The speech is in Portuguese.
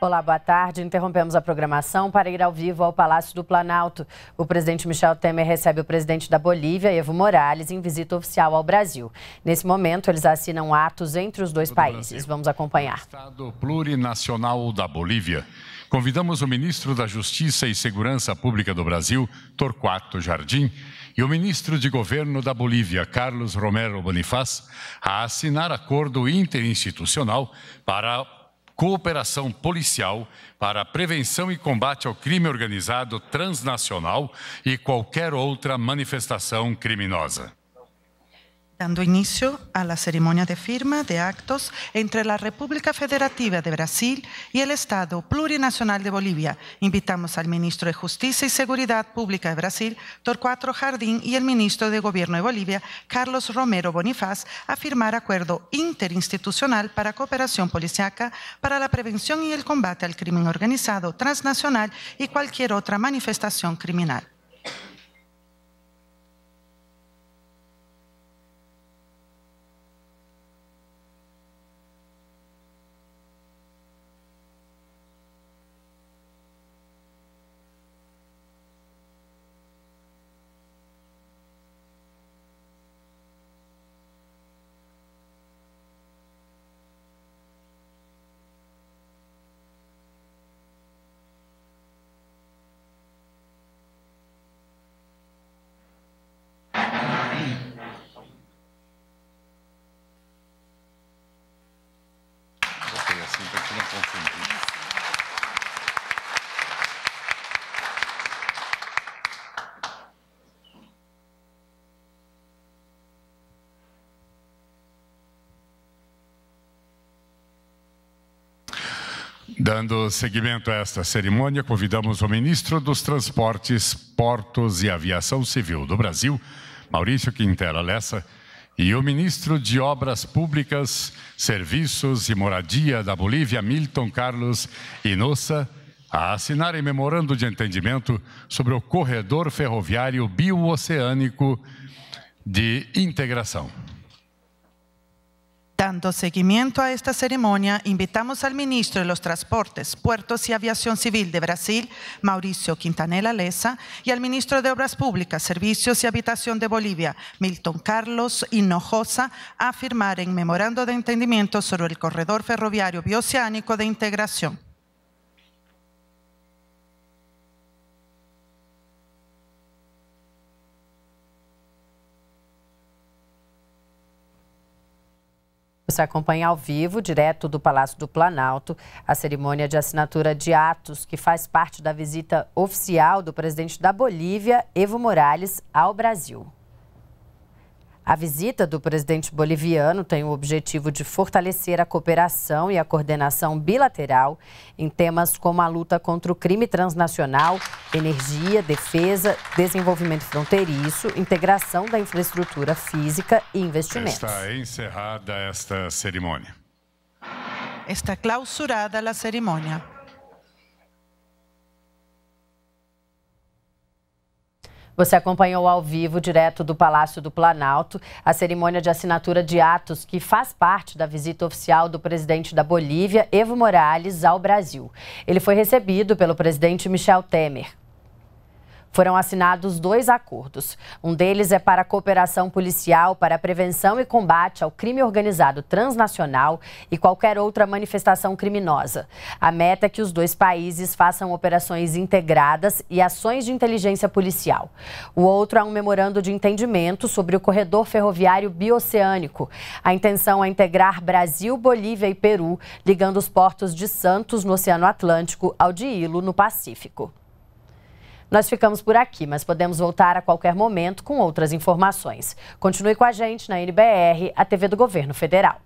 Olá, boa tarde. Interrompemos a programação para ir ao vivo ao Palácio do Planalto. O presidente Michel Temer recebe o presidente da Bolívia, Evo Morales, em visita oficial ao Brasil. Nesse momento, eles assinam atos entre os dois países. Vamos acompanhar. Estado Plurinacional da Bolívia. Convidamos o ministro da Justiça e Segurança Pública do Brasil, Torquato Jardim, e o ministro de Governo da Bolívia, Carlos Romero Bonifaz, a assinar acordo interinstitucional para cooperação policial para a prevenção e combate ao crime organizado transnacional e qualquer outra manifestação criminosa. dando inicio a la ceremonia de firma de actos entre la República Federativa de Brasil y el Estado Plurinacional de Bolivia. Invitamos al ministro de Justicia y Seguridad Pública de Brasil, Torcuato Jardín, y el ministro de Gobierno de Bolivia, Carlos Romero Bonifaz, a firmar acuerdo interinstitucional para cooperación policiaca para la prevención y el combate al crimen organizado transnacional y cualquier otra manifestación criminal. Dando seguimento a esta cerimônia, convidamos o ministro dos Transportes, Portos e Aviação Civil do Brasil, Maurício Quintela Lessa e o ministro de Obras Públicas, Serviços e Moradia da Bolívia, Milton Carlos Inossa, a assinarem memorando de entendimento sobre o corredor ferroviário biooceânico de integração. Dando seguimiento a esta ceremonia, invitamos al ministro de los Transportes, Puertos y Aviación Civil de Brasil, Mauricio Quintanella Leza, y al ministro de Obras Públicas, Servicios y Habitación de Bolivia, Milton Carlos Hinojosa, a firmar en memorando de entendimiento sobre el corredor ferroviario bioceánico de integración. Você acompanha ao vivo, direto do Palácio do Planalto, a cerimônia de assinatura de atos que faz parte da visita oficial do presidente da Bolívia, Evo Morales, ao Brasil. A visita do presidente boliviano tem o objetivo de fortalecer a cooperação e a coordenação bilateral em temas como a luta contra o crime transnacional, energia, defesa, desenvolvimento fronteiriço, integração da infraestrutura física e investimentos. Está encerrada esta cerimônia. Está clausurada a cerimônia. Você acompanhou ao vivo, direto do Palácio do Planalto, a cerimônia de assinatura de atos que faz parte da visita oficial do presidente da Bolívia, Evo Morales, ao Brasil. Ele foi recebido pelo presidente Michel Temer foram assinados dois acordos. Um deles é para a cooperação policial para a prevenção e combate ao crime organizado transnacional e qualquer outra manifestação criminosa. A meta é que os dois países façam operações integradas e ações de inteligência policial. O outro é um memorando de entendimento sobre o corredor ferroviário bioceânico. A intenção é integrar Brasil, Bolívia e Peru, ligando os portos de Santos, no Oceano Atlântico, ao de Ilo, no Pacífico. Nós ficamos por aqui, mas podemos voltar a qualquer momento com outras informações. Continue com a gente na NBR, a TV do Governo Federal.